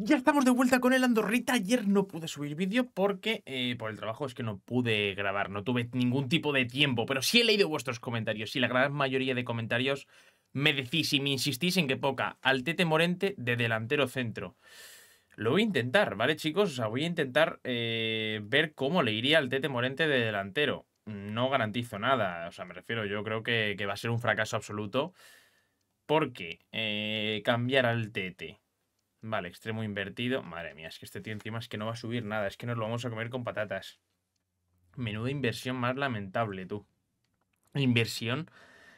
Ya estamos de vuelta con el Andorrita. Ayer no pude subir vídeo porque eh, por el trabajo es que no pude grabar, no tuve ningún tipo de tiempo, pero sí he leído vuestros comentarios y la gran mayoría de comentarios me decís y me insistís en que poca al Tete Morente de delantero centro. Lo voy a intentar, ¿vale, chicos? O sea, voy a intentar eh, ver cómo le iría al Tete Morente de delantero. No garantizo nada, o sea, me refiero, yo creo que, va a ser un fracaso absoluto porque eh, cambiar al Tete Vale, extremo invertido. Madre mía, es que este tío encima es que no va a subir nada. Es que nos lo vamos a comer con patatas. Menuda inversión más lamentable, tú. Inversión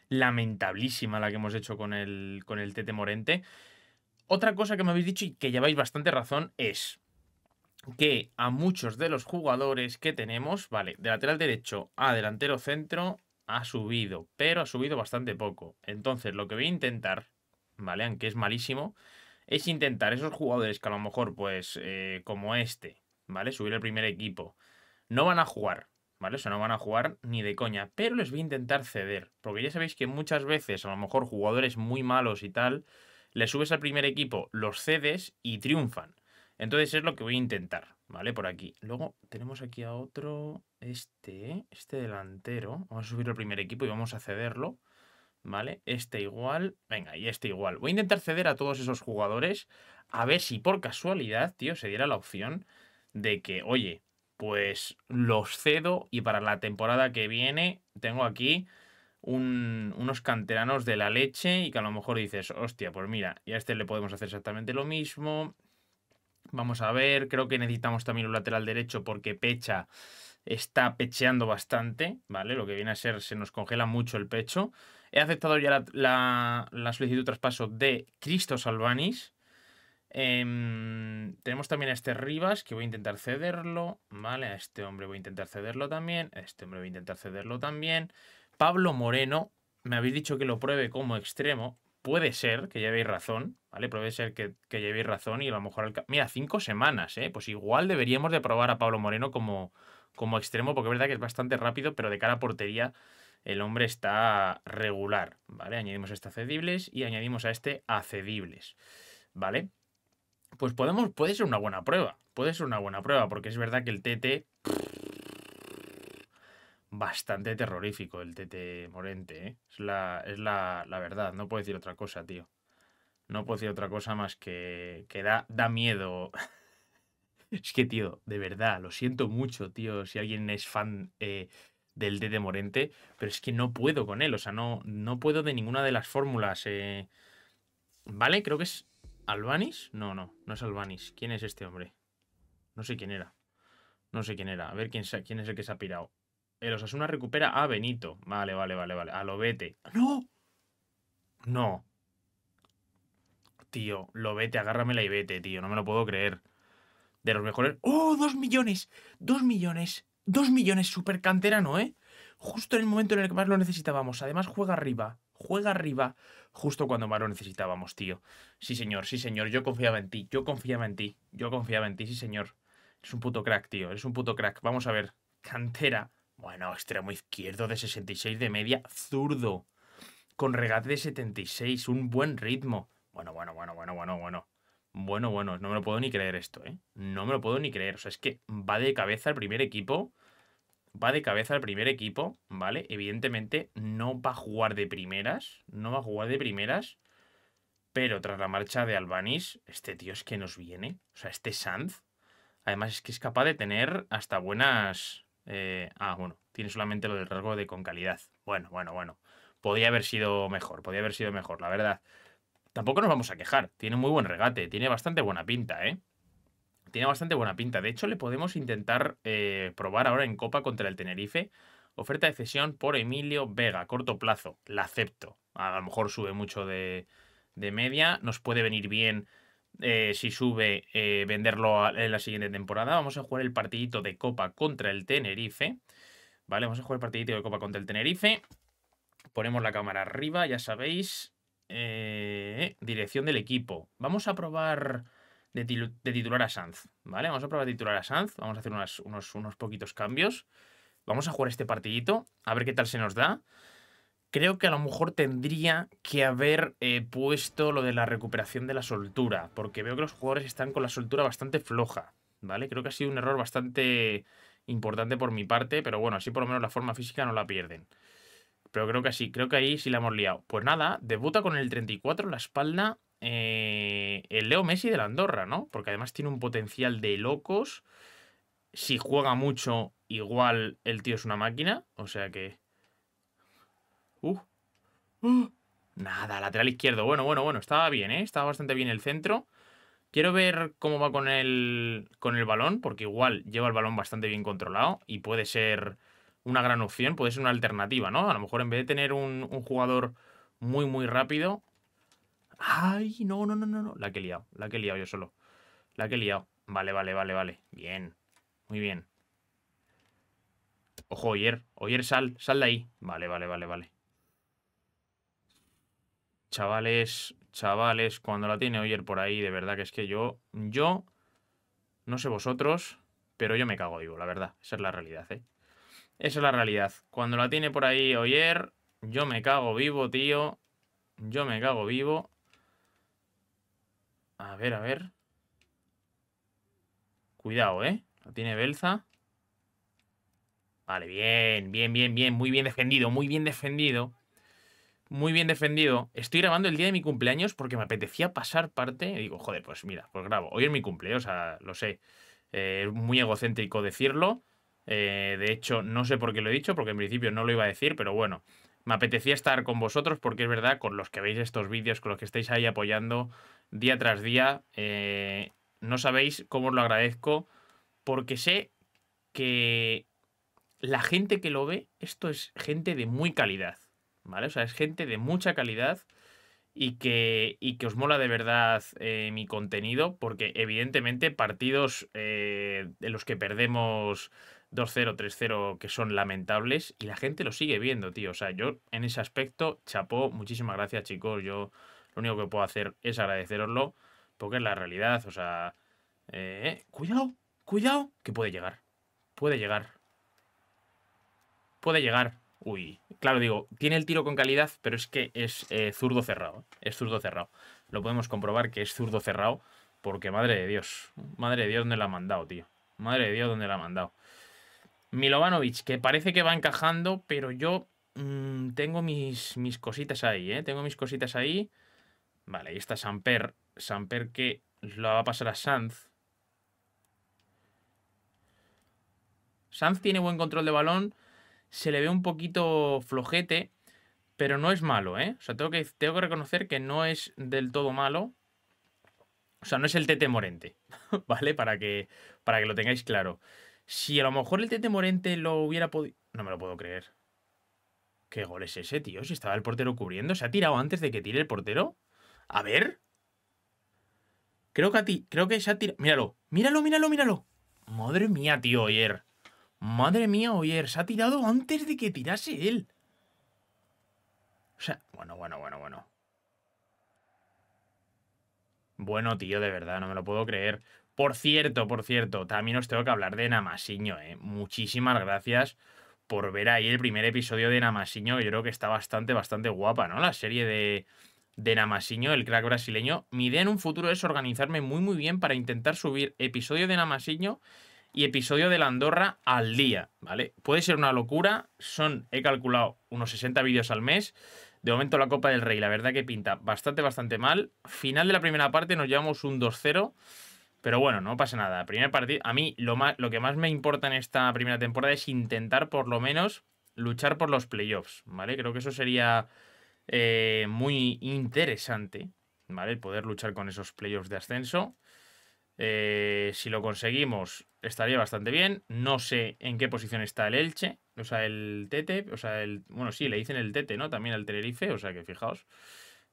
lamentablísima la que hemos hecho con el, con el Tete Morente. Otra cosa que me habéis dicho y que lleváis bastante razón es que a muchos de los jugadores que tenemos, vale, de lateral derecho a delantero centro ha subido, pero ha subido bastante poco. Entonces, lo que voy a intentar, vale, aunque es malísimo, es intentar esos jugadores que a lo mejor, pues, eh, como este, ¿vale? Subir el primer equipo. No van a jugar, ¿vale? O sea, no van a jugar ni de coña, pero les voy a intentar ceder. Porque ya sabéis que muchas veces, a lo mejor, jugadores muy malos y tal, les subes al primer equipo, los cedes y triunfan. Entonces es lo que voy a intentar, ¿vale? Por aquí. Luego tenemos aquí a otro, este, este delantero. Vamos a subir al primer equipo y vamos a cederlo. ¿vale? Este igual, venga, y este igual. Voy a intentar ceder a todos esos jugadores a ver si por casualidad, tío, se diera la opción de que, oye, pues los cedo y para la temporada que viene tengo aquí unos canteranos de la leche y que a lo mejor dices, hostia, pues mira, y a este le podemos hacer exactamente lo mismo. Vamos a ver, creo que necesitamos también un lateral derecho porque Pecha está pecheando bastante, ¿vale? Lo que viene a ser, se nos congela mucho el pecho. He aceptado ya la, solicitud de traspaso de Cristo Salvanis. Em, tenemos también a este Rivas, que voy a intentar cederlo. Vale, a este hombre voy a intentar cederlo también. A este hombre voy a intentar cederlo también. Pablo Moreno, me habéis dicho que lo pruebe como extremo. Puede ser que llevéis razón, ¿vale? Puede ser que, que llevéis razón y a lo mejor... Al... Mira, cinco semanas, ¿eh? Pues igual deberíamos de probar a Pablo Moreno como, como extremo, porque es verdad que es bastante rápido, pero de cara a portería el hombre está regular, ¿vale? Añadimos este accedibles y añadimos a este accedibles, ¿vale? Pues podemos, puede ser una buena prueba, puede ser una buena prueba, porque es verdad que el TT... Bastante terrorífico el TT Morente, ¿eh? es, la, es la, verdad, no puedo decir otra cosa, tío. No puedo decir otra cosa más que, que da, miedo es que, tío, de verdad, lo siento mucho, tío, si alguien es fan eh, del de Morente, pero es que no puedo con él, o sea, no, no puedo de ninguna de las fórmulas. Eh. ¿Vale? Creo que es Albanis. No, no, no es Albanis. ¿Quién es este hombre? No sé quién era. No sé quién era. A ver quién, quién es el que se ha pirado. El Osasuna recupera a Benito. Vale, vale, vale, vale. A Lobete. ¡No! No. Tío, Lobete, agárramela y vete, tío. No me lo puedo creer. De los mejores. ¡Oh! ¡Dos millones! ¡Dos millones! Dos millones, super no ¿eh? Justo en el momento en el que más lo necesitábamos. Además, juega arriba. Juega arriba justo cuando más lo necesitábamos, tío. Sí, señor, sí, señor. Yo confiaba en ti. Yo confiaba en ti. Yo confiaba en ti, sí, señor. Es un puto crack, tío. Es un puto crack. Vamos a ver. Cantera. Bueno, extremo izquierdo de 66 de media. Zurdo. Con regate de 76. Un buen ritmo. Bueno, bueno, bueno, bueno, bueno, bueno. Bueno, bueno, no me lo puedo ni creer esto, ¿eh? No me lo puedo ni creer. O sea, es que va de cabeza el primer equipo va de cabeza al primer equipo, ¿vale? Evidentemente no va a jugar de primeras, no va a jugar de primeras, pero tras la marcha de Albanis, este tío es que nos viene, o sea, este Sanz, además es que es capaz de tener hasta buenas... Eh, ah, bueno, tiene solamente lo del rasgo de con calidad. Bueno, bueno, bueno. Podría haber sido mejor, podría haber sido mejor, la verdad. Tampoco nos vamos a quejar, tiene muy buen regate, tiene bastante buena pinta, ¿eh? tiene bastante buena pinta. De hecho, le podemos intentar eh, probar ahora en Copa contra el Tenerife. Oferta de cesión por Emilio Vega, corto plazo. La acepto. A lo mejor sube mucho de, media. Nos puede venir bien eh, si sube eh, venderlo en la siguiente temporada. Vamos a jugar el partidito de Copa contra el Tenerife. Vale, vamos a jugar el partidito de Copa contra el Tenerife. Ponemos la cámara arriba, ya sabéis. dirección del equipo. Vamos a probar de, titular a Sanz, ¿vale? Vamos a probar a titular a Sanz, vamos a hacer unos, unos poquitos cambios. Vamos a jugar este partidito, a ver qué tal se nos da. Creo que a lo mejor tendría que haber eh, puesto lo de la recuperación de la soltura, porque veo que los jugadores están con la soltura bastante floja, ¿vale? Creo que ha sido un error bastante importante por mi parte, pero bueno, así por lo menos la forma física no la pierden. Pero creo que sí, creo que ahí sí la hemos liado. Pues nada, debuta con el 34 la espalda eh, el Leo Messi de la Andorra, ¿no? Porque además tiene un potencial de locos. Si juega mucho, igual el tío es una máquina. O sea que. Uh, ¡ah! nada, lateral izquierdo. Bueno, bueno, bueno. Estaba bien, ¿eh? Estaba bastante bien el centro. Quiero ver cómo va con el, con el balón, porque igual lleva el balón bastante bien controlado y puede ser una gran opción, puede ser una alternativa, ¿no? A lo mejor en vez de tener un, un jugador muy, muy rápido, Ay, no, no, no, no, La que he liado, la que he liado yo solo. La que he liado. Vale, vale, vale, vale. Bien. Muy bien. Ojo, Oyer. Oyer, sal. Sal de ahí. Vale, vale, vale, vale. Chavales, chavales, cuando la tiene Oyer por ahí, de verdad que es que yo... Yo... No sé vosotros, pero yo me cago vivo, la verdad. Esa es la realidad, ¿eh? Esa es la realidad. Cuando la tiene por ahí Oyer, yo me cago vivo, tío. Yo me cago vivo. A ver, a ver. Cuidado, ¿eh? Lo tiene Belza. Vale, bien, bien, bien, bien. Muy bien defendido, muy bien defendido. Muy bien defendido. Estoy grabando el día de mi cumpleaños porque me apetecía pasar parte. Y digo, joder, pues mira, pues grabo. Hoy es mi cumpleaños, o sea, lo sé. Eh, es muy egocéntrico decirlo. Eh, de hecho, no sé por qué lo he dicho, porque en principio no lo iba a decir, pero bueno. Me apetecía estar con vosotros porque es verdad, con los que veis estos vídeos, con los que estáis ahí apoyando, día tras día. Eh, no sabéis cómo os lo agradezco, porque sé que la gente que lo ve, esto es gente de muy calidad, ¿vale? O sea, es gente de mucha calidad y que, y que os mola de verdad eh, mi contenido, porque evidentemente partidos eh, en los que perdemos 2-0, 3-0, que son lamentables, y la gente lo sigue viendo, tío. O sea, yo en ese aspecto, chapó, muchísimas gracias, chicos. Yo lo único que puedo hacer es agradeceroslo, porque es la realidad. O sea, eh, eh, cuidado, cuidado, que puede llegar. Puede llegar. Puede llegar. Uy, claro, digo, tiene el tiro con calidad, pero es que es eh, zurdo cerrado. Es zurdo cerrado. Lo podemos comprobar que es zurdo cerrado, porque madre de Dios, madre de Dios, ¿dónde la ha mandado, tío? Madre de Dios, ¿dónde la ha mandado? Milovanovic, que parece que va encajando, pero yo mm, tengo mis, mis cositas ahí, ¿eh? Tengo mis cositas ahí. Vale, ahí está Samper. Samper que lo va a pasar a Sanz. Sanz tiene buen control de balón. Se le ve un poquito flojete, pero no es malo, ¿eh? O sea, tengo que, tengo que reconocer que no es del todo malo. O sea, no es el Tete Morente, ¿vale? Para que, para que lo tengáis claro. Si a lo mejor el Tete Morente lo hubiera podido... No me lo puedo creer. ¿Qué gol es ese, tío? Si estaba el portero cubriendo. ¿Se ha tirado antes de que tire el portero? A ver. Creo que a ti, creo que se ha tirado. Míralo, míralo, míralo, míralo. Madre mía, tío, Oyer. Madre mía, Oyer, se ha tirado antes de que tirase él. O sea, bueno, bueno, bueno, bueno. Bueno, tío, de verdad, no me lo puedo creer. Por cierto, por cierto, también os tengo que hablar de Namasiño, ¿eh? Muchísimas gracias por ver ahí el primer episodio de Namasiño, yo creo que está bastante, bastante guapa, ¿no? La serie de, de Namasiño, el crack brasileño. Mi idea en un futuro es organizarme muy muy bien para intentar subir episodio de Namasiño y episodio de la Andorra al día, ¿vale? Puede ser una locura, son, he calculado, unos 60 vídeos al mes. De momento la Copa del Rey, la verdad que pinta bastante, bastante mal. Final de la primera parte nos llevamos un 2-0, pero bueno, no pasa nada. Primer partido a mí lo, más, lo que más me importa en esta primera temporada es intentar por lo menos luchar por los playoffs, ¿vale? Creo que eso sería eh, muy interesante, ¿vale? El poder luchar con esos playoffs de ascenso. Eh, si lo conseguimos, estaría bastante bien. No sé en qué posición está el Elche, o sea, el Tete, o sea, el. Bueno, sí, le dicen el Tete, ¿no? También al Tenerife, o sea que fijaos,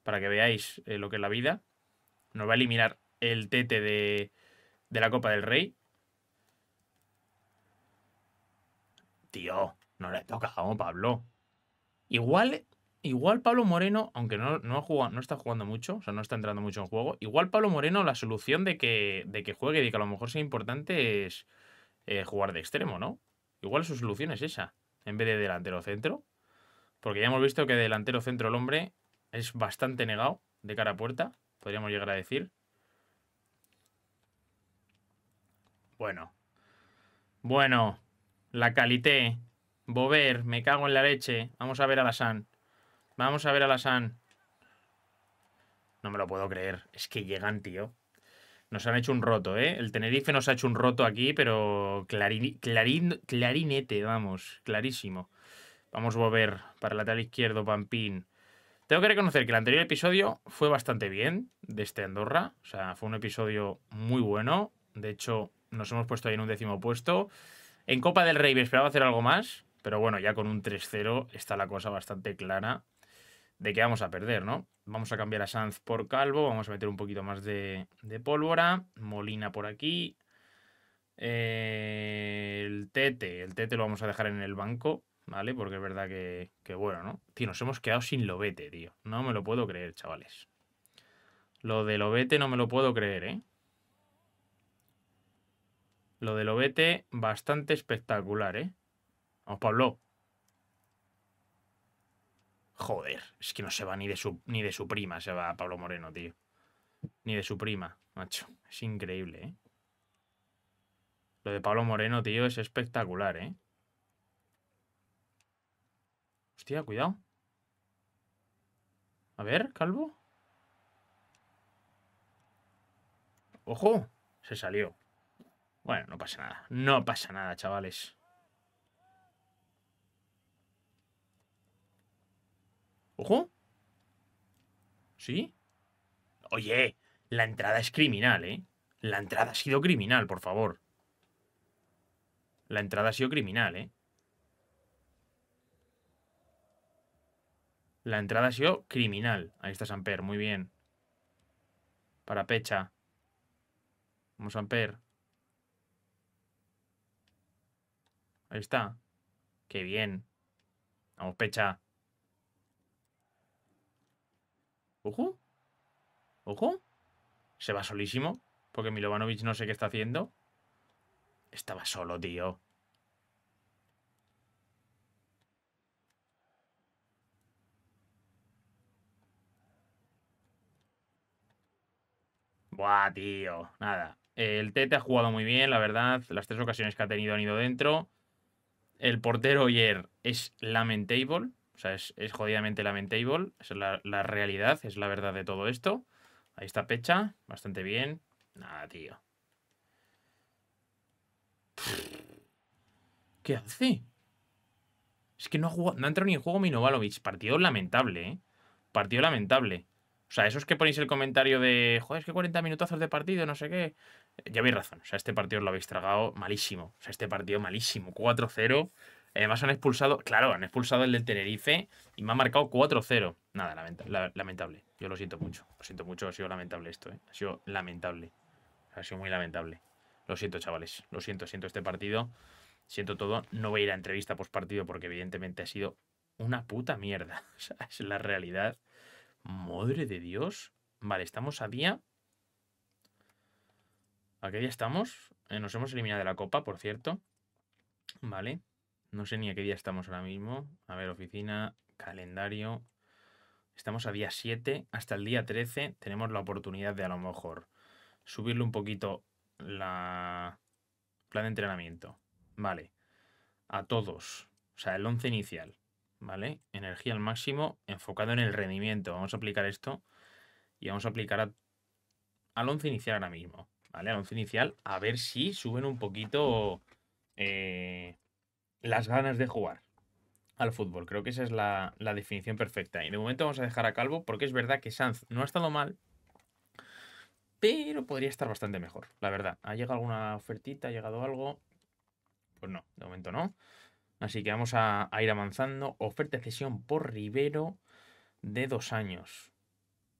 para que veáis eh, lo que es la vida. Nos va a eliminar el Tete de, de la Copa del Rey. Tío, no le toca a Pablo. Igual igual Pablo Moreno, aunque no, no, no, está jugando mucho, o sea, no está entrando mucho en juego, igual Pablo Moreno, la solución de que, que juegue y de que a lo mejor sea importante es eh, jugar de extremo, ¿no? Igual su solución es esa, en vez de delantero centro. Porque ya hemos visto que delantero centro el hombre es bastante negado de cara a puerta, podríamos llegar a decir. Bueno. Bueno. La calité. Bober, me cago en la leche. Vamos a ver a la San. Vamos a ver a la San. No me lo puedo creer. Es que llegan, tío. Nos han hecho un roto, ¿eh? El Tenerife nos ha hecho un roto aquí, pero clarinete, vamos. Clarísimo. Vamos a volver para el lateral izquierdo, Pampín. Tengo que reconocer que el anterior episodio fue bastante bien de este Andorra. O sea, fue un episodio muy bueno. De hecho, nos hemos puesto ahí en un décimo puesto. En Copa del Rey me esperaba hacer algo más, pero bueno, ya con un 3-0 está la cosa bastante clara de que vamos a perder, ¿no? Vamos a cambiar a Sanz por Calvo, vamos a meter un poquito más de, pólvora, Molina por aquí, eh, el Tete, el Tete lo vamos a dejar en el banco, ¿vale? Porque es verdad que, que, bueno, ¿no? Tío, nos hemos quedado sin Lobete, tío. No me lo puedo creer, chavales. Lo de Lobete no me lo puedo creer, ¿eh? Lo de Lobete, bastante espectacular, ¿eh? Vamos, Pablo. Joder, es que no se va ni de su, ni de su prima, se va Pablo Moreno, tío. Ni de su prima, macho. Es increíble, ¿eh? Lo de Pablo Moreno, tío, es espectacular, ¿eh? Hostia, cuidado. A ver, calvo. ¡Ojo! Se salió. Bueno, no pasa nada. No pasa nada, chavales. ¡Ojo! ¿Sí? Oye, la entrada es criminal, ¿eh? La entrada ha sido criminal, por favor. La entrada ha sido criminal, ¿eh? La entrada ha sido criminal. Ahí está Samper, muy bien. Para Pecha. Vamos, Samper. Ahí está. Qué bien. Vamos, Pecha. Ojo. Ojo. Se va solísimo. Porque Milovanovic no sé qué está haciendo. Estaba solo, tío. Buah, tío. Nada. El Tete ha jugado muy bien, la verdad. Las tres ocasiones que ha tenido han ido dentro. El portero ayer es lamentable. O sea, es, jodidamente lamentable, es la, realidad, es la verdad de todo esto. Ahí está Pecha, bastante bien. Nada, tío. ¿Qué hace? Es que no ha, no entrado ni en juego Minovalovic. Partido lamentable, ¿eh? Partido lamentable. O sea, esos que ponéis el comentario de, joder, es que 40 minutazos de partido, no sé qué. Ya habéis razón. O sea, este partido lo habéis tragado malísimo. O sea, este partido malísimo. 4-0. Además han expulsado, claro, han expulsado el del Tenerife y me ha marcado 4-0. Nada, lamentable. Yo lo siento mucho. Lo siento mucho, ha sido lamentable esto, ¿eh? Ha sido lamentable. Ha sido muy lamentable. Lo siento, chavales. Lo siento, siento este partido. Siento todo. No voy a ir a entrevista post partido porque evidentemente ha sido una puta mierda. O sea, es la realidad. Madre de Dios. Vale, estamos a día. aquí día estamos? Eh, nos hemos eliminado de la copa, por cierto. Vale. No sé ni a qué día estamos ahora mismo. A ver, oficina, calendario. Estamos a día 7. Hasta el día 13 tenemos la oportunidad de a lo mejor subirle un poquito la plan de entrenamiento. Vale. A todos. O sea, el 11 inicial. ¿Vale? Energía al máximo enfocado en el rendimiento. Vamos a aplicar esto y vamos a aplicar al 11 inicial ahora mismo. ¿Vale? Al 11 inicial a ver si suben un poquito... Eh las ganas de jugar al fútbol. Creo que esa es la, definición perfecta. Y de momento vamos a dejar a Calvo porque es verdad que Sanz no ha estado mal, pero podría estar bastante mejor, la verdad. ¿Ha llegado alguna ofertita? ¿Ha llegado algo? Pues no, de momento no. Así que vamos a, ir avanzando. Oferta de cesión por Rivero de dos años.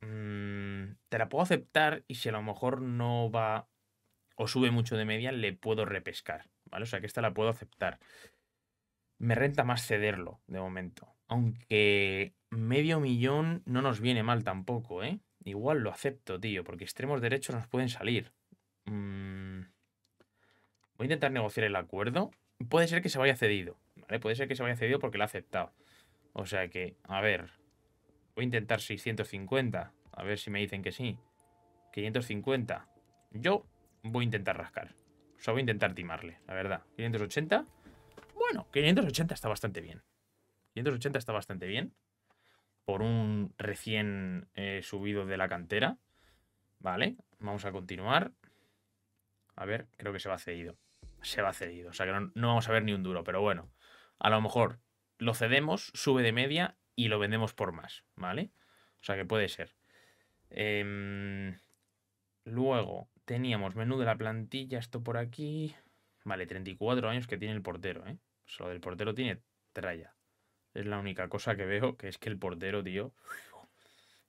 Mm, te la puedo aceptar y si a lo mejor no va o sube mucho de media, le puedo repescar. ¿Vale? O sea que esta la puedo aceptar me renta más cederlo de momento. Aunque medio millón no nos viene mal tampoco, ¿eh? Igual lo acepto, tío, porque extremos derechos nos pueden salir. Mm. Voy a intentar negociar el acuerdo. Puede ser que se vaya cedido, ¿vale? Puede ser que se vaya cedido porque lo ha aceptado. O sea que, a ver. Voy a intentar 650. A ver si me dicen que sí. 550. Yo voy a intentar rascar. O sea, voy a intentar timarle, la verdad. 580 bueno, 580 está bastante bien. 580 está bastante bien. Por un recién eh, subido de la cantera. Vale, vamos a continuar. A ver, creo que se va cedido. Se va cedido. O sea que no, vamos a ver ni un duro, pero bueno. A lo mejor lo cedemos, sube de media y lo vendemos por más, ¿vale? O sea que puede ser. Em, luego teníamos menú de la plantilla, esto por aquí. Vale, 34 años que tiene el portero, ¿eh? Solo del portero tiene tralla. Es la única cosa que veo, que es que el portero, tío.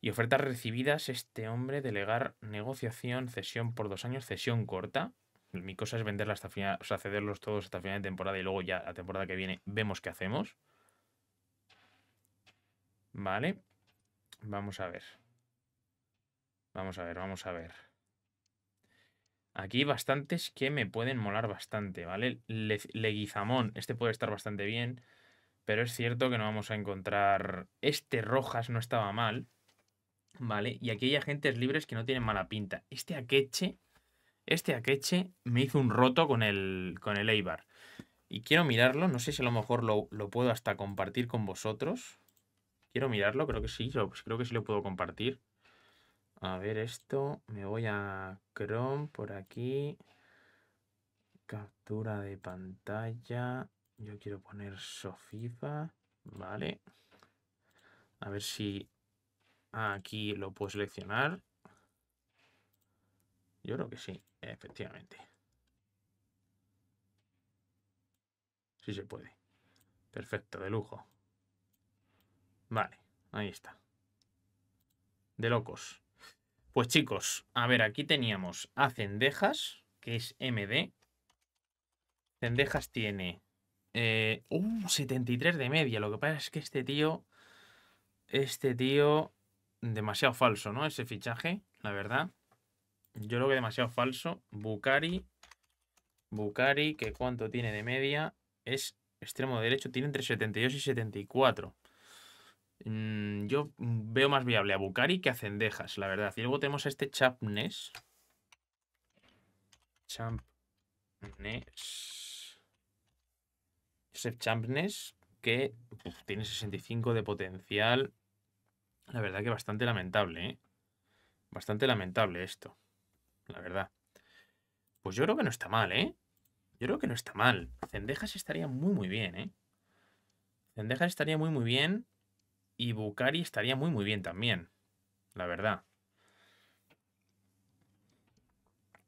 Y ofertas recibidas, este hombre, delegar negociación, cesión por dos años, cesión corta. Mi cosa es venderla hasta final, o sea, cederlos todos hasta final de temporada y luego ya la temporada que viene vemos qué hacemos. Vale. Vamos a ver. Vamos a ver, vamos a ver. Aquí bastantes que me pueden molar bastante, ¿vale? Le Leguizamón, este puede estar bastante bien, pero es cierto que no vamos a encontrar... Este Rojas no estaba mal, ¿vale? Y aquí hay agentes libres que no tienen mala pinta. Este Akeche, este Akeche me hizo un roto con el, con el Eibar. Y quiero mirarlo, no sé si a lo mejor lo, lo puedo hasta compartir con vosotros. Quiero mirarlo, creo que sí, pues creo que sí lo puedo compartir. A ver esto, me voy a Chrome por aquí. Captura de pantalla. Yo quiero poner Sofifa, ¿vale? A ver si aquí lo puedo seleccionar. Yo creo que sí, efectivamente. Sí se puede. Perfecto, de lujo. Vale, ahí está. De locos. Pues chicos, a ver, aquí teníamos a Cendejas, que es MD. Cendejas tiene eh, uh, 73 de media. Lo que pasa es que este tío, este tío, demasiado falso, ¿no? Ese fichaje, la verdad. Yo lo que demasiado falso. Bukari, Bukari, que cuánto tiene de media, es extremo derecho, tiene entre 72 y 74. Mm, yo mm, veo más viable a Bukari que a Cendejas, la verdad. Y luego tenemos este Chapnes. Champnes. Ese Champnes que tiene 65 de potencial. La verdad que bastante lamentable, ¿eh? Bastante lamentable esto. La verdad. Pues yo creo que no está mal, ¿eh? Yo creo que no está mal. Cendejas estaría muy, muy bien, ¿eh? Cendejas estaría muy, muy bien. Y Bukari estaría muy, muy bien también. La verdad.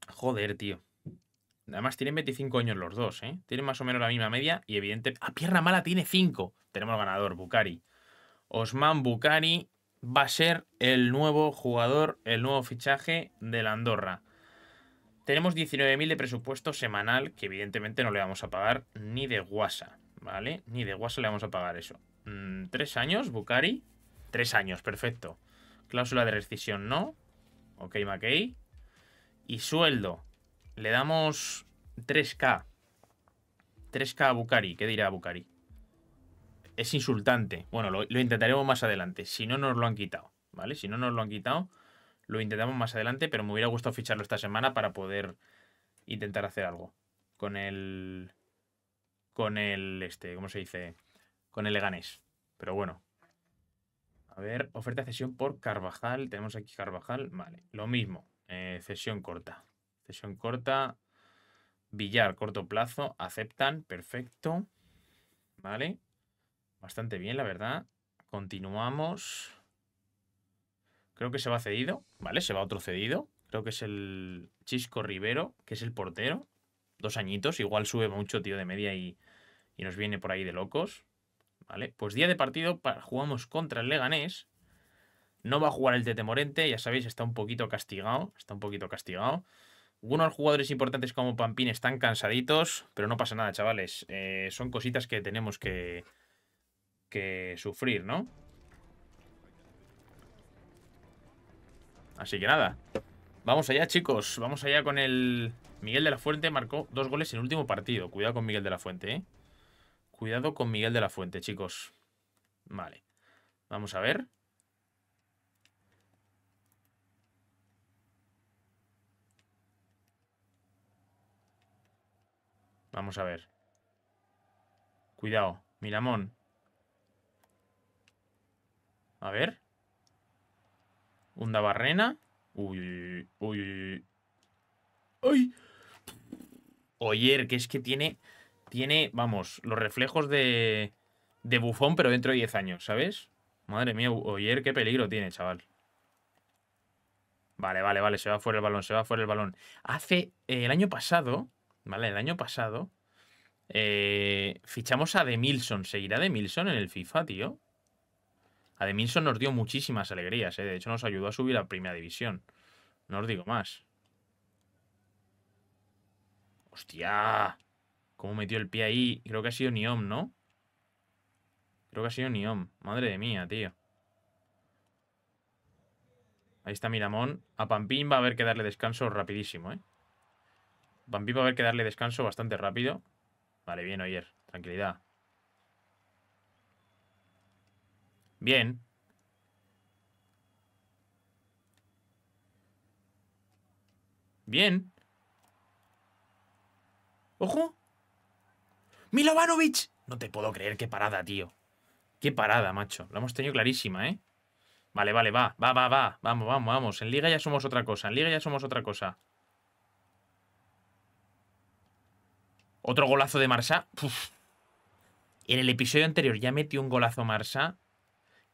Joder, tío. Además, tienen 25 años los dos, ¿eh? Tienen más o menos la misma media y evidentemente... A ¡ah, pierna mala tiene 5. Tenemos ganador, Bukari. Osman Bukari va a ser el nuevo jugador, el nuevo fichaje de la Andorra. Tenemos 19.000 de presupuesto semanal, que evidentemente no le vamos a pagar ni de guasa, ¿vale? Ni de guasa le vamos a pagar eso. Mm, ¿Tres años, Bukari? Tres años, perfecto. Cláusula de rescisión, no. Ok, McKay. Y sueldo. Le damos 3K. 3K a Bukari. ¿Qué dirá Bukari? Es insultante. Bueno, lo, lo, intentaremos más adelante. Si no nos lo han quitado, ¿vale? Si no nos lo han quitado, lo intentamos más adelante, pero me hubiera gustado ficharlo esta semana para poder intentar hacer algo. Con el... Con el... Este, ¿cómo se dice? con el Leganés. Pero bueno. A ver, oferta de cesión por Carvajal. Tenemos aquí Carvajal. Vale, lo mismo. Eh, cesión corta. Cesión corta. Villar, corto plazo. Aceptan. Perfecto. Vale. Bastante bien, la verdad. Continuamos. Creo que se va cedido. Vale, se va otro cedido. Creo que es el Chisco Rivero, que es el portero. Dos añitos. Igual sube mucho, tío, de media y, y nos viene por ahí de locos. ¿vale? Pues día de partido jugamos contra el Leganés. No va a jugar el Tete ya sabéis, está un poquito castigado, está un poquito castigado. Algunos jugadores importantes como Pampín están cansaditos, pero no pasa nada, chavales. Eh, son cositas que tenemos que, que sufrir, ¿no? Así que nada, vamos allá, chicos. Vamos allá con el... Miguel de la Fuente marcó dos goles en el último partido. Cuidado con Miguel de la Fuente, ¿eh? Cuidado con Miguel de la Fuente, chicos. Vale. Vamos a ver. Vamos a ver. Cuidado. Miramón. A ver. Unda Barrena. Uy, uy, uy. ¡Ay! Oyer, que es que tiene tiene, vamos, los reflejos de, de bufón, pero dentro de 10 años, ¿sabes? Madre mía, Oyer, qué peligro tiene, chaval. Vale, vale, vale, se va fuera el balón, se va fuera el balón. Hace eh, el año pasado, ¿vale? El año pasado eh, fichamos a Demilson. ¿Seguirá Demilson en el FIFA, tío? A Demilson nos dio muchísimas alegrías, ¿eh? De hecho, nos ayudó a subir a Primera División. No os digo más. ¡Hostia! cómo metió el pie ahí. Creo que ha sido Niom, ¿no? Creo que ha sido Niom. Madre de mía, tío. Ahí está Miramón. A Pampín va a haber que darle descanso rapidísimo, ¿eh? Pampín va a haber que darle descanso bastante rápido. Vale, bien, Oyer. Tranquilidad. Bien. Bien. ¡Ojo! ¡Milovanovic! No te puedo creer, qué parada, tío. Qué parada, macho. Lo hemos tenido clarísima, ¿eh? Vale, vale, va, va, va, va. Vamos, vamos, vamos. En liga ya somos otra cosa, en liga ya somos otra cosa. Otro golazo de Marsá. En el episodio anterior ya metió un golazo Marsa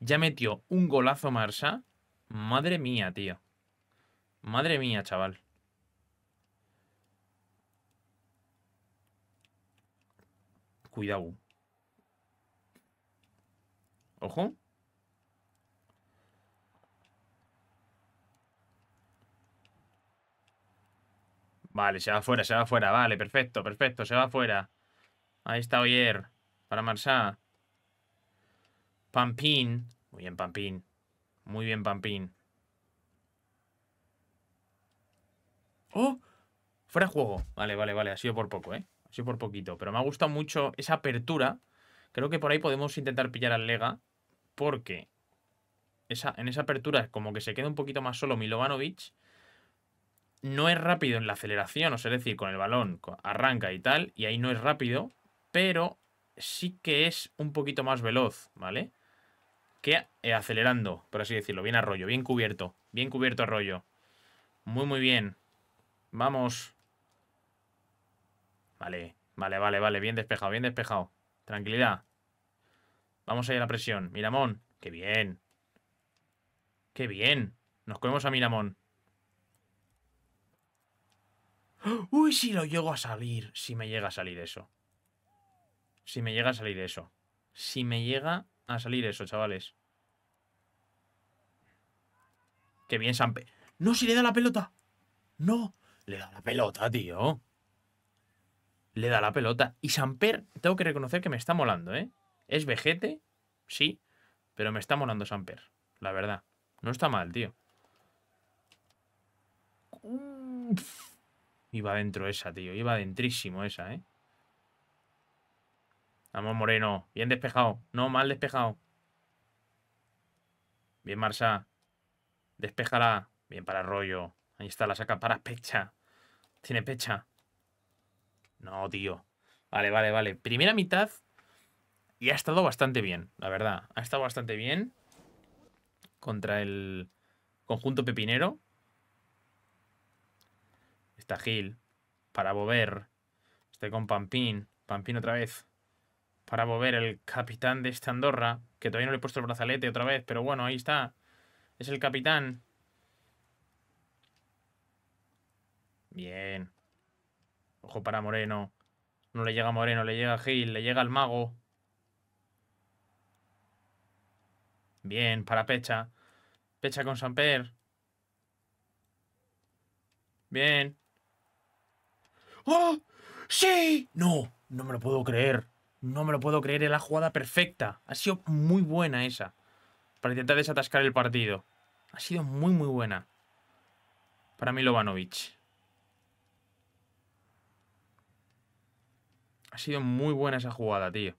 Ya metió un golazo Marsa Madre mía, tío. Madre mía, chaval. Cuidado. Ojo. Vale, se va afuera, se va afuera. Vale, perfecto, perfecto, se va afuera. Ahí está Oyer. Para Marsá. Pampín. Muy bien, Pampín. Muy bien, Pampín. ¡Oh! Fuera juego. Vale, vale, vale. Ha sido por poco, ¿eh? sí por poquito. Pero me ha gustado mucho esa apertura. Creo que por ahí podemos intentar pillar al Lega, porque esa, en esa apertura como que se queda un poquito más solo Milovanovic. No es rápido en la aceleración, o sea, es decir, con el balón arranca y tal, y ahí no es rápido, pero sí que es un poquito más veloz, ¿vale? Que eh, acelerando, por así decirlo, bien arroyo, bien cubierto, bien cubierto arroyo. Muy, muy bien. Vamos. Vale, vale, vale, vale. Bien despejado, bien despejado. Tranquilidad. Vamos a ir a la presión. Miramón. Qué bien. Qué bien. Nos comemos a Miramón. Uy, si lo llego a salir. Si me llega a salir eso. Si me llega a salir eso. Si me llega a salir eso, chavales. Qué bien, Sampe. No, si le da la pelota. No. Le da la pelota, tío le da la pelota. Y Samper, tengo que reconocer que me está molando, ¿eh? Es vejete, sí, pero me está molando Samper, la verdad. No está mal, tío. Iba dentro esa, tío. Iba dentrísimo esa, ¿eh? Vamos, Moreno. Bien despejado. No, mal despejado. Bien, Marsa. Despejala. Bien para Rollo. Ahí está, la saca para Pecha. Tiene Pecha. No, tío. Vale, vale, vale. Primera mitad y ha estado bastante bien, la verdad. Ha estado bastante bien contra el conjunto pepinero. Está Gil. Para Bover. Estoy con Pampín. Pampín otra vez. Para mover el capitán de esta Andorra. Que todavía no le he puesto el brazalete otra vez, pero bueno, ahí está. Es el capitán. Bien. Ojo para Moreno. No le llega Moreno, le llega Gil, le llega al mago. Bien, para Pecha. Pecha con Samper. Bien. ¡Oh! ¡Sí! No, no me lo puedo creer. No me lo puedo creer. Es la jugada perfecta. Ha sido muy buena esa. Para intentar desatascar el partido. Ha sido muy, muy buena. Para Milovanovic. Ha sido muy buena esa jugada, tío.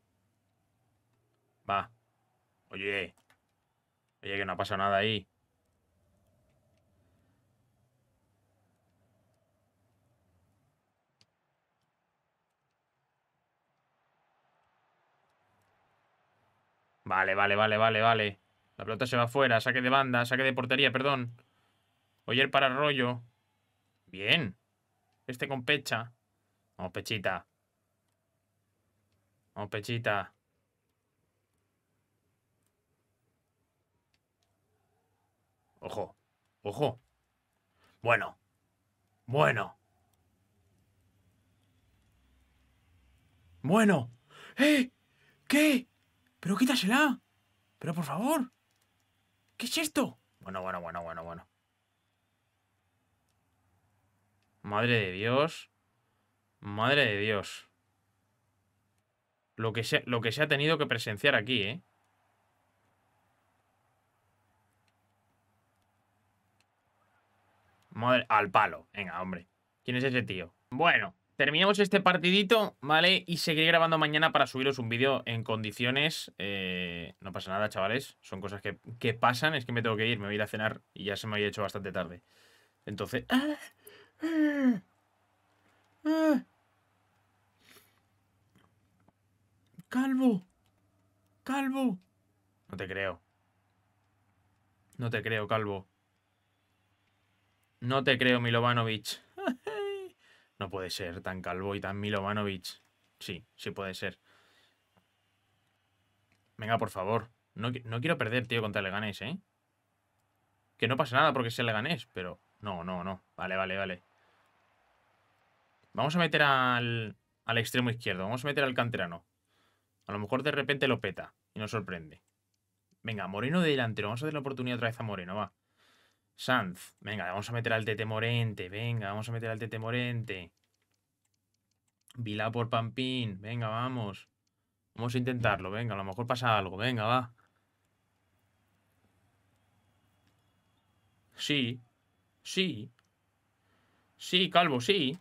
Va. Oye. Oye, que no ha pasado nada ahí. Vale, vale, vale, vale, vale. La pelota se va afuera. Saque de banda, saque de portería, perdón. Oye, para rollo. Bien. Este con pecha. Vamos, pechita. Vamos, Pechita. Ojo, ojo. Bueno, bueno. Bueno. ¡Eh! ¿Qué? Pero quítasela. Pero por favor. ¿Qué es esto? Bueno, bueno, bueno, bueno, bueno. Madre de Dios. Madre de Dios. Lo que se, lo que se ha tenido que presenciar aquí, ¿eh? Madre, al palo. Venga, hombre. ¿Quién es ese tío? Bueno, terminamos este partidito, ¿vale? Y seguiré grabando mañana para subiros un vídeo en condiciones. Eh, no pasa nada, chavales. Son cosas que, que, pasan. Es que me tengo que ir. Me voy a ir a cenar y ya se me había hecho bastante tarde. Entonces... ¡ah! ¡ah! ¡ah! Calvo. Calvo. No te creo. No te creo, Calvo. No te creo, Milovanovic. no puede ser tan calvo y tan Milovanovic. Sí, sí puede ser. Venga, por favor. No, quiero perder, tío, contra el Leganés, ¿eh? Que no pasa nada porque sea Leganés, pero... No, no, no. Vale, vale, vale. Vamos a meter al, al extremo izquierdo. Vamos a meter al canterano. A lo mejor de repente lo peta y nos sorprende. Venga, Moreno de delantero. Vamos a darle la oportunidad otra vez a Moreno, va. Sanz. Venga, vamos a meter al Tete Morente. Venga, vamos a meter al Tete Morente. Vila por Pampín. Venga, vamos. Vamos a intentarlo. Venga, a lo mejor pasa algo. Venga, va. Sí. Sí. Sí, Calvo, sí.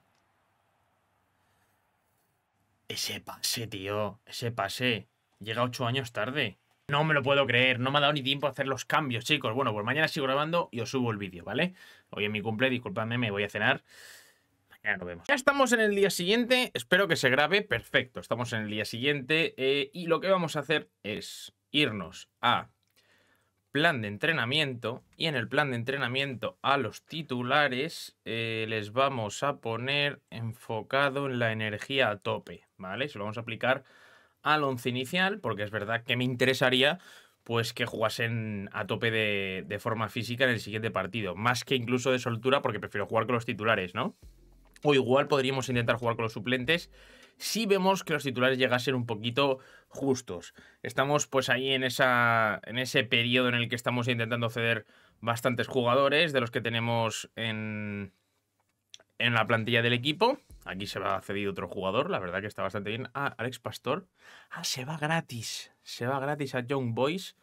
Ese pase, tío. Ese pase. Llega ocho años tarde. No me lo puedo creer, no me ha dado ni tiempo a hacer los cambios, chicos. Bueno, pues mañana sigo grabando y os subo el vídeo, ¿vale? Hoy es mi cumple, disculpadme, me voy a cenar. Mañana nos vemos. Ya estamos en el día siguiente, espero que se grabe, perfecto. Estamos en el día siguiente eh, y lo que vamos a hacer es irnos a plan de entrenamiento y en el plan de entrenamiento a los titulares eh, les vamos a poner enfocado en la energía a tope, ¿vale? Se lo vamos a aplicar al once inicial porque es verdad que me interesaría pues que jugasen a tope de, de forma física en el siguiente partido, más que incluso de soltura porque prefiero jugar con los titulares, ¿no? O igual podríamos intentar jugar con los suplentes si vemos que los titulares llegan a ser un poquito justos. Estamos pues ahí en, esa, en ese periodo en el que estamos intentando ceder bastantes jugadores de los que tenemos en, en la plantilla del equipo. Aquí se va a ceder otro jugador, la verdad que está bastante bien. Ah, Alex Pastor. Ah, se va gratis. Se va gratis a Young Boys.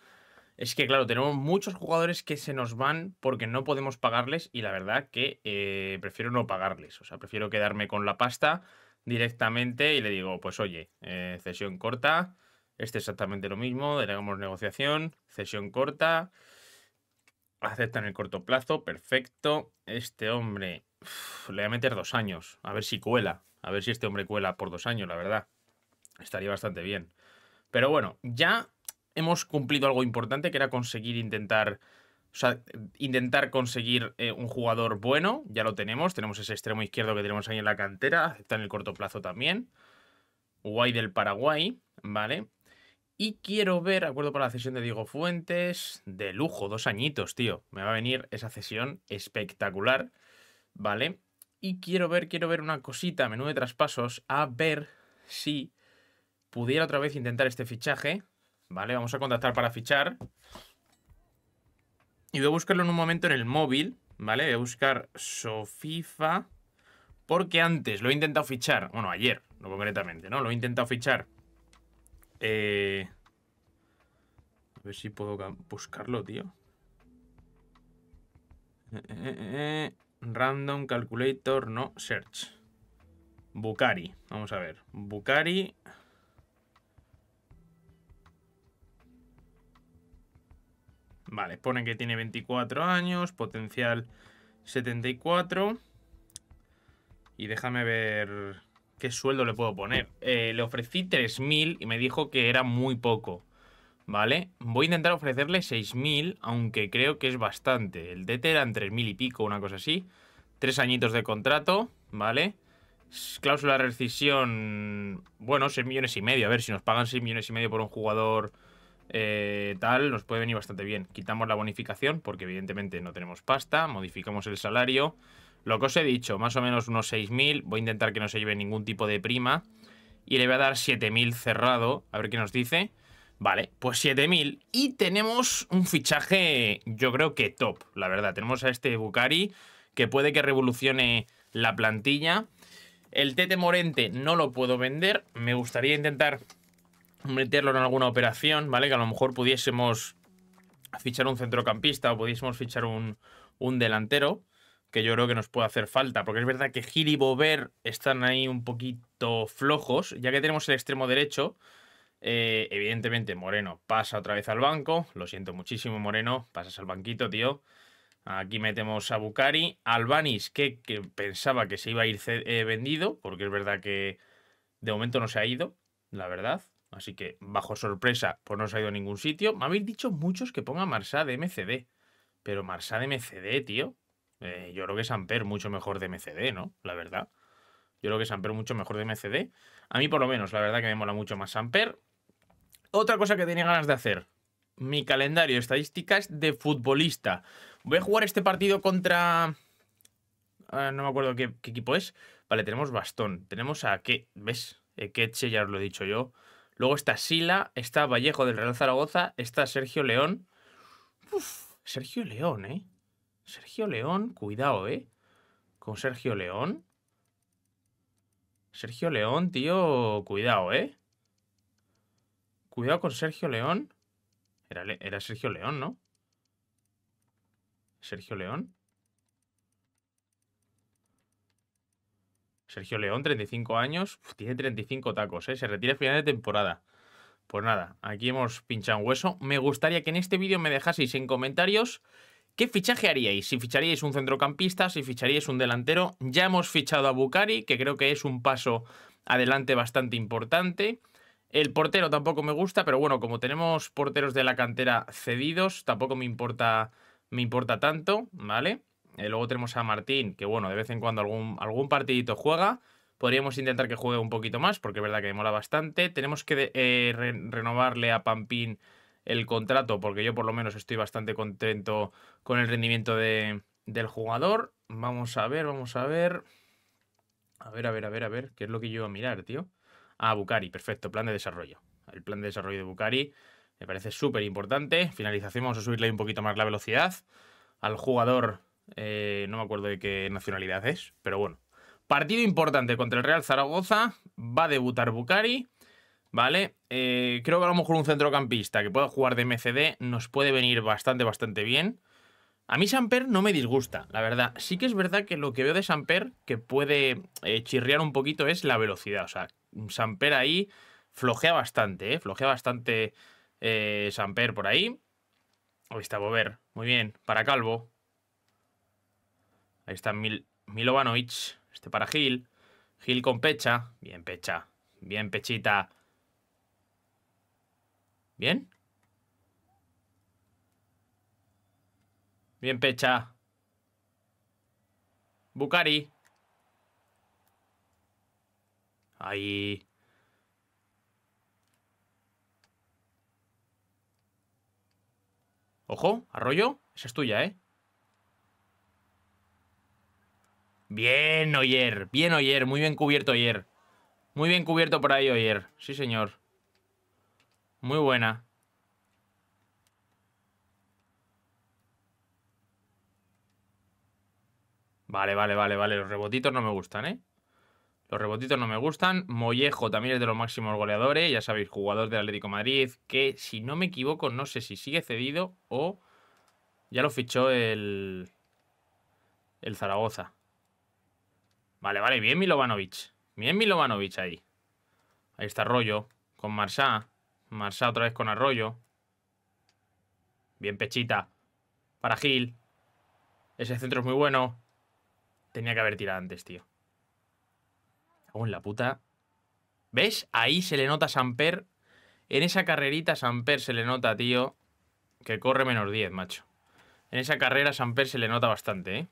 Es que, claro, tenemos muchos jugadores que se nos van porque no podemos pagarles y la verdad que eh, prefiero no pagarles. O sea, prefiero quedarme con la pasta directamente y le digo, pues oye, eh, cesión corta, este es exactamente lo mismo, delegamos negociación, cesión corta, aceptan el corto plazo, perfecto, este hombre le voy a meter dos años, a ver si cuela, a ver si este hombre cuela por dos años, la verdad, estaría bastante bien. Pero bueno, ya hemos cumplido algo importante que era conseguir intentar o sea, intentar conseguir eh, un jugador bueno, ya lo tenemos. Tenemos ese extremo izquierdo que tenemos ahí en la cantera, Está en el corto plazo también. Guay del Paraguay, ¿vale? Y quiero ver, acuerdo para la cesión de Diego Fuentes, de lujo, dos añitos, tío. Me va a venir esa cesión espectacular, ¿vale? Y quiero ver, quiero ver una cosita, menú de traspasos, a ver si pudiera otra vez intentar este fichaje, ¿vale? Vamos a contactar para fichar. Y voy a buscarlo en un momento en el móvil, ¿vale? Voy a buscar Sofifa. Porque antes lo he intentado fichar. Bueno, ayer, no concretamente, ¿no? Lo he intentado fichar. Eh, a ver si puedo buscarlo, tío. Eh, eh, random Calculator, no, Search. Bukari, vamos a ver. Bukari. Vale, pone que tiene 24 años, potencial 74. Y déjame ver qué sueldo le puedo poner. Eh, le ofrecí 3.000 y me dijo que era muy poco. ¿Vale? Voy a intentar ofrecerle 6.000, aunque creo que es bastante. El DT eran 3.000 y pico, una cosa así. Tres añitos de contrato, ¿vale? Cláusula de rescisión, bueno, 6 millones y medio. A ver, si nos pagan 6 millones y medio por un jugador eh, tal, nos puede venir bastante bien. Quitamos la bonificación, porque evidentemente no tenemos pasta, modificamos el salario. Lo que os he dicho, más o menos unos 6.000, voy a intentar que no se lleve ningún tipo de prima. Y le voy a dar 7.000 cerrado, a ver qué nos dice. Vale, pues 7.000. Y tenemos un fichaje, yo creo que top, la verdad. Tenemos a este Bukari, que puede que revolucione la plantilla. El Tete Morente no lo puedo vender. Me gustaría intentar meterlo en alguna operación, ¿vale? Que a lo mejor pudiésemos fichar un centrocampista o pudiésemos fichar un, delantero, que yo creo que nos puede hacer falta, porque es verdad que Gil y Bober están ahí un poquito flojos, ya que tenemos el extremo derecho. Eh, evidentemente, Moreno pasa otra vez al banco. Lo siento muchísimo, Moreno. Pasas al banquito, tío. Aquí metemos a Bukari. Albanis, que, pensaba que se iba a ir eh, vendido, porque es verdad que de momento no se ha ido, la verdad. Así que, bajo sorpresa, pues no se ha ido a ningún sitio. Me habéis dicho muchos que ponga Marsá de MCD. Pero Marsá de MCD, tío. Eh, yo creo que Samper mucho mejor de MCD, ¿no? La verdad. Yo creo que Samper mucho mejor de MCD. A mí, por lo menos, la verdad que me mola mucho más Samper. Otra cosa que tenía ganas de hacer. Mi calendario de estadísticas de futbolista. Voy a jugar este partido contra... Ah, no me acuerdo qué, equipo es. Vale, tenemos Bastón. Tenemos a... ¿Qué? ¿Ves? Queche, ya os lo he dicho yo. Luego está Sila, está Vallejo del Real Zaragoza, está Sergio León. Uf, Sergio León, ¿eh? Sergio León, cuidado, ¿eh? Con Sergio León. Sergio León, tío, cuidado, ¿eh? Cuidado con Sergio León. Era, era Sergio León, ¿no? Sergio León. Sergio León, 35 años, tiene 35 tacos, ¿eh? se retira a final de temporada. Pues nada, aquí hemos pinchado un hueso. Me gustaría que en este vídeo me dejaseis en comentarios qué fichaje haríais. Si ficharíais un centrocampista, si ficharíais un delantero. Ya hemos fichado a Bucari, que creo que es un paso adelante bastante importante. El portero tampoco me gusta, pero bueno, como tenemos porteros de la cantera cedidos, tampoco me importa, me importa tanto, ¿vale? Eh, luego tenemos a Martín, que bueno, de vez en cuando algún, algún partidito juega. Podríamos intentar que juegue un poquito más, porque es verdad que demora bastante. Tenemos que eh, renovarle a Pampín el contrato, porque yo por lo menos estoy bastante contento con el rendimiento del jugador. Vamos a ver, vamos a ver. A ver, a ver, a ver, a ver. ¿Qué es lo que yo iba a mirar, tío? Ah, Bucari. perfecto, plan de desarrollo. El plan de desarrollo de Bucari me parece súper importante. Finalización, vamos a subirle un poquito más la velocidad. Al jugador eh, no me acuerdo de qué nacionalidad es, pero bueno. Partido importante contra el Real Zaragoza. Va a debutar Bucari, ¿Vale? Eh, creo que a lo mejor un centrocampista que pueda jugar de MCD nos puede venir bastante, bastante bien. A mí Samper no me disgusta, la verdad. Sí que es verdad que lo que veo de Samper que puede eh, chirriar un poquito es la velocidad. O sea, Samper ahí flojea bastante, Flojea bastante Samper por ahí. Ahí está Bober Muy bien, para Calvo. Ahí está Mil Milovanovic. Este para Gil. Gil con Pecha. Bien, Pecha. Bien, Pechita. ¿Bien? Bien, Pecha. Bukari. Ahí. Ojo, Arroyo. Esa es tuya, ¿eh? Bien, Oyer. Bien, Oyer. Muy bien cubierto, Oyer. Muy bien cubierto por ahí, Oyer. Sí, señor. Muy buena. Vale, vale, vale, vale. Los rebotitos no me gustan, ¿eh? Los rebotitos no me gustan. Mollejo también es de los máximos goleadores. Ya sabéis, jugador de Atlético Madrid. Que si no me equivoco, no sé si sigue cedido o ya lo fichó el, el Zaragoza. Vale, vale, bien Milovanovic. Bien Milovanovic ahí. Ahí está Arroyo con Marsá. Marsá otra vez con Arroyo. Bien Pechita para Gil. Ese centro es muy bueno. Tenía que haber tirado antes, tío. aún la puta. ¿Ves? Ahí se le nota a Samper. En esa carrerita Samper se le nota, tío, que corre menos 10, macho. En esa carrera Samper se le nota bastante, ¿eh?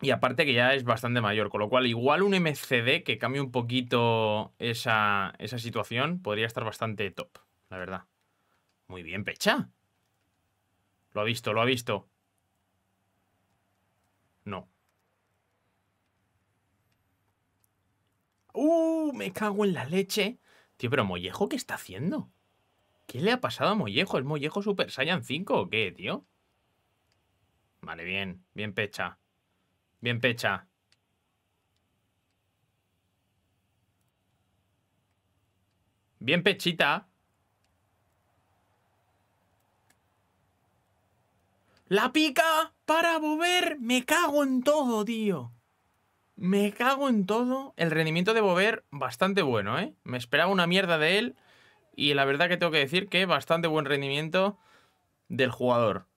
Y aparte que ya es bastante mayor, con lo cual igual un MCD que cambie un poquito esa, situación podría estar bastante top, la verdad. Muy bien, Pecha. Lo ha visto, lo ha visto. No. ¡Uh! Me cago en la leche. Tío, pero Mollejo, ¿qué está haciendo? ¿Qué le ha pasado a Mollejo? ¿Es Mollejo Super Saiyan 5 o qué, tío? Vale, bien. Bien, Pecha. Bien pecha. Bien pechita. ¡La pica para Bober! ¡Me cago en todo, tío! Me cago en todo. El rendimiento de Bober, bastante bueno, ¿eh? Me esperaba una mierda de él. Y la verdad que tengo que decir que bastante buen rendimiento del jugador.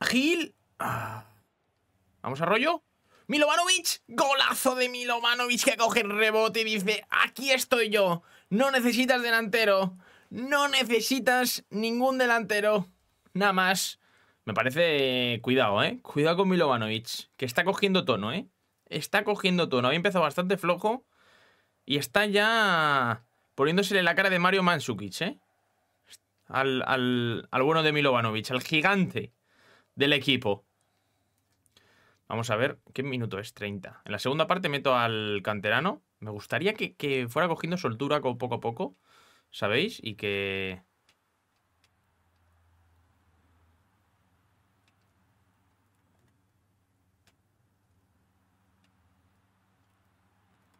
Gil. Ah. Vamos a rollo. Milovanovic, golazo de Milovanovic que coge el rebote y dice, aquí estoy yo, no necesitas delantero, no necesitas ningún delantero, nada más. Me parece, cuidado, ¿eh? Cuidado con Milovanovic, que está cogiendo tono, ¿eh? Está cogiendo tono, había empezado bastante flojo y está ya poniéndosele la cara de Mario Mansukic, ¿eh? Al, al, bueno de Milovanovic, al gigante del equipo. Vamos a ver, ¿qué minuto es? 30. En la segunda parte meto al canterano. Me gustaría que, fuera cogiendo soltura poco a poco, ¿sabéis? Y que...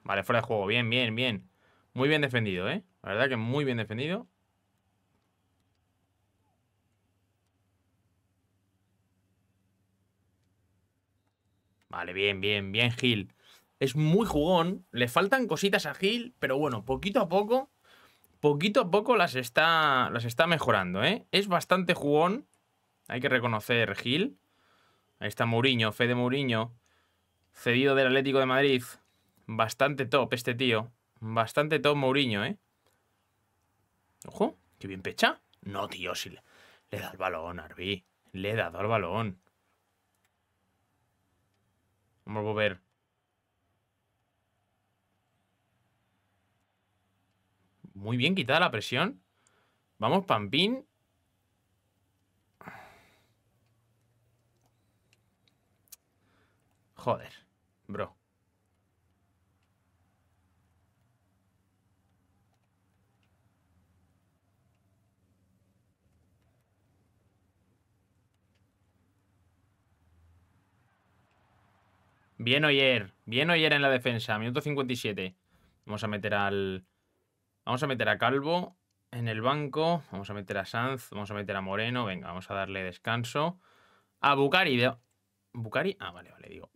Vale, fuera de juego. Bien, bien, bien. Muy bien defendido, ¿eh? La verdad que muy bien defendido. Vale, bien, bien, bien Gil. Es muy jugón, le faltan cositas a Gil, pero bueno, poquito a poco, poquito a poco las está, las está mejorando, ¿eh? Es bastante jugón, hay que reconocer Gil. Ahí está Mourinho, Fede Mourinho, cedido del Atlético de Madrid. Bastante top este tío, bastante top Mourinho, ¿eh? Ojo, qué bien pecha. No, tío, si le, da el balón, Arbi. Le he dado el balón. Vamos a volver. Muy bien quitada la presión. Vamos, Pampín. Joder, bro. Bien Oyer. Bien Oyer en la defensa. Minuto 57. Vamos a meter al... Vamos a meter a Calvo en el banco. Vamos a meter a Sanz. Vamos a meter a Moreno. Venga, vamos a darle descanso. A Bucari. De... ¿Bucari? Ah, vale, vale. Digo,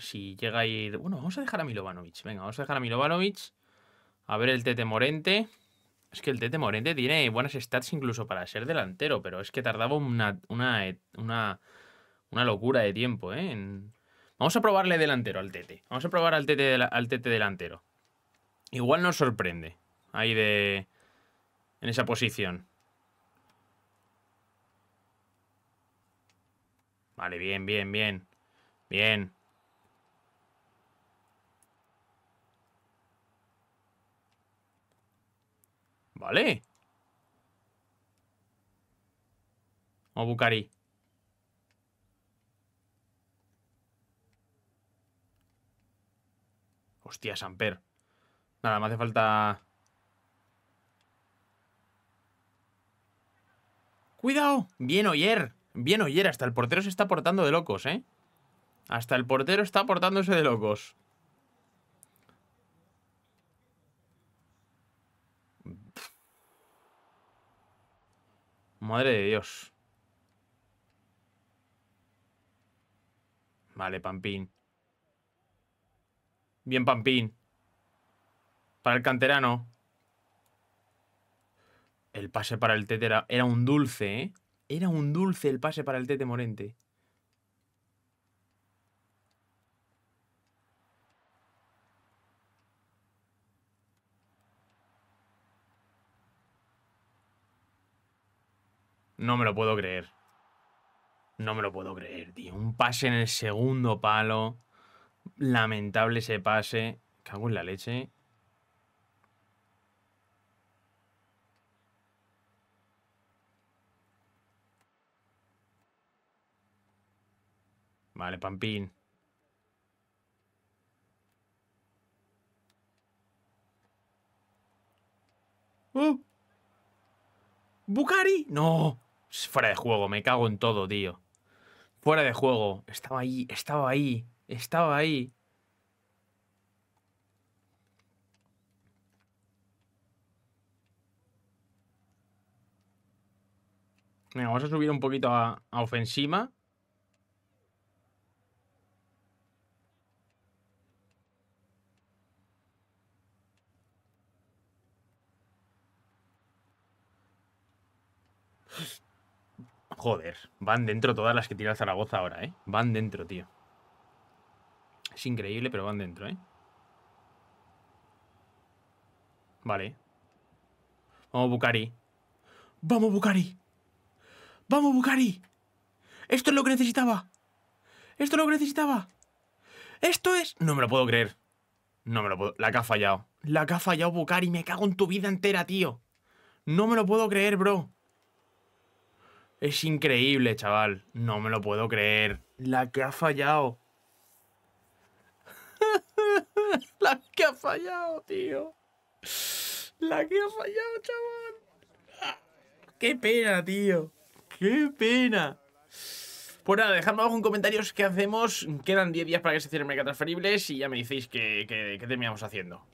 si llega a ir... Bueno, vamos a dejar a Milovanovic. Venga, vamos a dejar a Milovanovic. A ver el Tete Morente. Es que el Tete Morente tiene buenas stats incluso para ser delantero, pero es que tardaba una, una, locura de tiempo, ¿eh? Vamos a probarle delantero al Tete. Vamos a probar al Tete, al tete delantero. Igual nos sorprende. Ahí de... En esa posición. Vale, bien, bien, bien. Bien. Vale. O Bucari. Hostia, Samper. Nada, me hace falta... ¡Cuidado! Bien Oyer. Bien Oyer. Hasta el portero se está portando de locos, ¿eh? Hasta el portero está portándose de locos. Madre de Dios. Vale, Pampín. Bien Pampín. Para el canterano. El pase para el Tete era, un dulce, ¿eh? Era un dulce el pase para el Tete Morente. No me lo puedo creer. No me lo puedo creer, tío. Un pase en el segundo palo. Lamentable ese pase. Cago en la leche. Vale, Pampín. ¡Uh! ¡Bukari! ¡No! Fuera de juego, me cago en todo, tío. Fuera de juego. Estaba ahí, estaba ahí. Estaba ahí. Venga, vamos a subir un poquito a, ofensiva. Joder, van dentro todas las que tira el Zaragoza ahora, ¿eh? Van dentro, tío. Es increíble, pero van dentro, ¿eh? Vale. Vamos, Bukari. ¡Vamos, Bukari! ¡Vamos, Bukari! ¡Esto es lo que necesitaba! ¡Esto es lo que necesitaba! ¡Esto es...! No me lo puedo creer. No me lo puedo... La que ha fallado. La que ha fallado, Bukari. Me cago en tu vida entera, tío. No me lo puedo creer, bro. Es increíble, chaval. No me lo puedo creer. La que ha fallado. ha fallado, tío. La que ha fallado, chaval. Qué pena, tío. Qué pena. Pues nada, dejadme abajo en comentarios qué hacemos. Quedan 10 días para que se cierren megatransferibles y ya me decís qué terminamos haciendo.